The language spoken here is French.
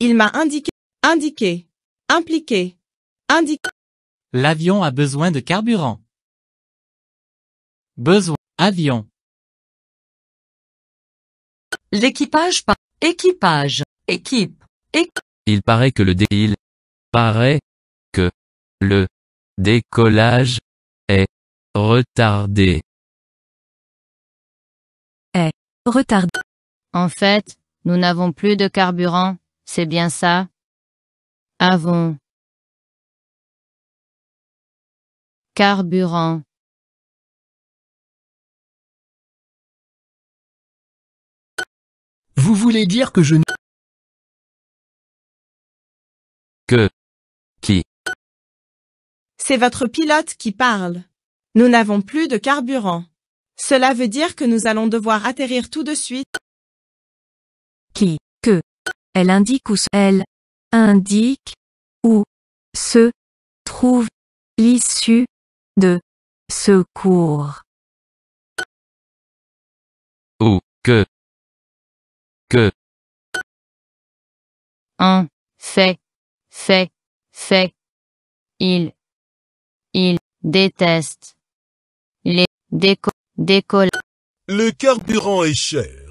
Il m'a indiqué, indiqué, impliqué, indiqué. L'avion a besoin de carburant. Besoin, avion. L'équipage par, équipage, équipe, équipe. Il paraît que le dé, il paraît que le décollage est retardé. Est retardé. En fait, nous n'avons plus de carburant. C'est bien ça Avons. Carburant. Vous voulez dire que je... ne... Que Qui C'est votre pilote qui parle. Nous n'avons plus de carburant. Cela veut dire que nous allons devoir atterrir tout de suite. Elle indique où se, elle indique où trouve l'issue de secours Ou que que un fait fait fait il il déteste les déco décolle. Le carburant est cher.